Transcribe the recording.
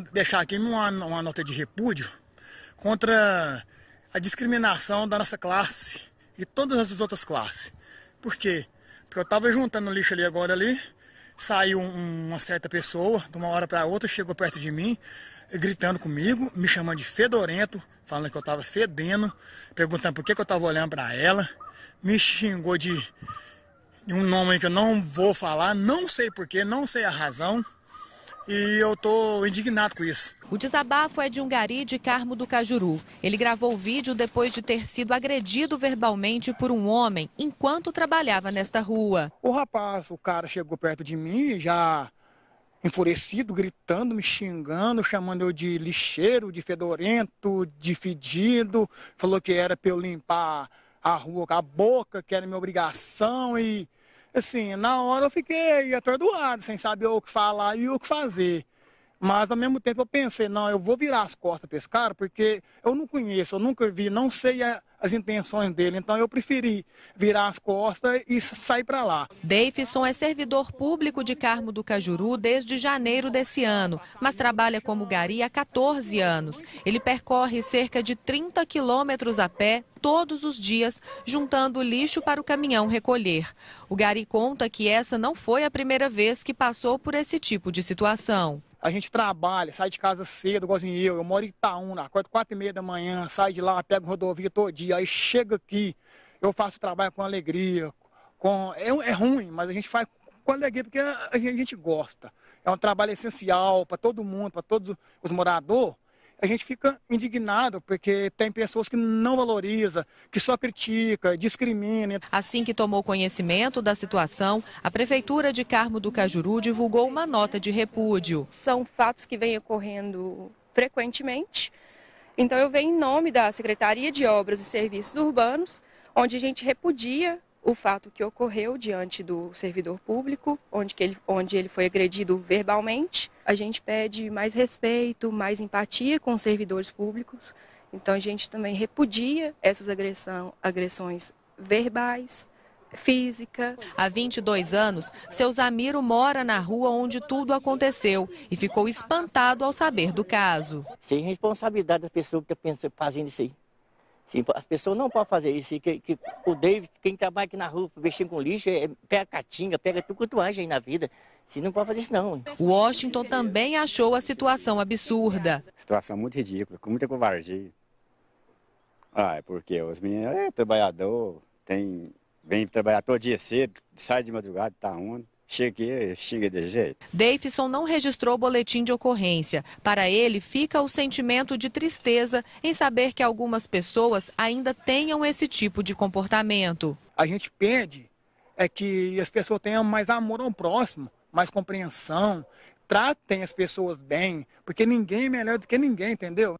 quero deixar aqui uma, uma nota de repúdio contra a discriminação da nossa classe e todas as outras classes. Por quê? Porque eu estava juntando lixo ali agora ali, saiu um, uma certa pessoa, de uma hora para outra, chegou perto de mim, gritando comigo, me chamando de fedorento, falando que eu estava fedendo, perguntando por que, que eu estava olhando para ela, me xingou de, de um nome que eu não vou falar, não sei porquê, não sei a razão e eu estou indignado com isso. O desabafo é de um gari de Carmo do Cajuru. Ele gravou o vídeo depois de ter sido agredido verbalmente por um homem enquanto trabalhava nesta rua. O rapaz, o cara chegou perto de mim, já enfurecido, gritando, me xingando, chamando eu de lixeiro, de fedorento, de fedido. Falou que era para eu limpar a rua com a boca, que era minha obrigação e assim, na hora eu fiquei atordoado, sem saber o que falar e o que fazer. Mas ao mesmo tempo eu pensei, não, eu vou virar as costas para esse cara, porque eu não conheço, eu nunca vi, não sei a, as intenções dele. Então eu preferi virar as costas e sair para lá. Davidson é servidor público de Carmo do Cajuru desde janeiro desse ano, mas trabalha como gari há 14 anos. Ele percorre cerca de 30 quilômetros a pé todos os dias, juntando lixo para o caminhão recolher. O gari conta que essa não foi a primeira vez que passou por esse tipo de situação. A gente trabalha, sai de casa cedo, igualzinho eu. Eu moro em Itaúna, né? acordo quatro e meia da manhã, saio de lá, pego rodovia todo dia, aí chega aqui, eu faço o trabalho com alegria. Com... É, é ruim, mas a gente faz com alegria porque a, a gente gosta. É um trabalho essencial para todo mundo, para todos os moradores a gente fica indignado, porque tem pessoas que não valoriza, que só critica, discrimina. Assim que tomou conhecimento da situação, a Prefeitura de Carmo do Cajuru divulgou uma nota de repúdio. São fatos que vêm ocorrendo frequentemente. Então eu venho em nome da Secretaria de Obras e Serviços Urbanos, onde a gente repudia o fato que ocorreu diante do servidor público, onde, ele, onde ele foi agredido verbalmente a gente pede mais respeito, mais empatia com os servidores públicos. Então a gente também repudia essas agressão, agressões verbais, física. Há 22 anos, seu Zamiro mora na rua onde tudo aconteceu e ficou espantado ao saber do caso. Sem responsabilidade da pessoa que está fazendo isso aí. Sim, as pessoas não podem fazer isso. Que, que, o David, quem trabalha aqui na rua mexendo com lixo, é, pega catinga, pega tudo quanto age aí na vida. Sim, não pode fazer isso não. Washington também achou a situação absurda. Situação muito ridícula, com muita covardia. Ah, é porque os meninos é trabalhador, tem, vem trabalhar todo dia cedo, sai de madrugada, tá onde. Cheguei, cheguei de jeito. Davidson não registrou boletim de ocorrência. Para ele, fica o sentimento de tristeza em saber que algumas pessoas ainda tenham esse tipo de comportamento. A gente pede é que as pessoas tenham mais amor ao próximo, mais compreensão, tratem as pessoas bem, porque ninguém é melhor do que ninguém, entendeu?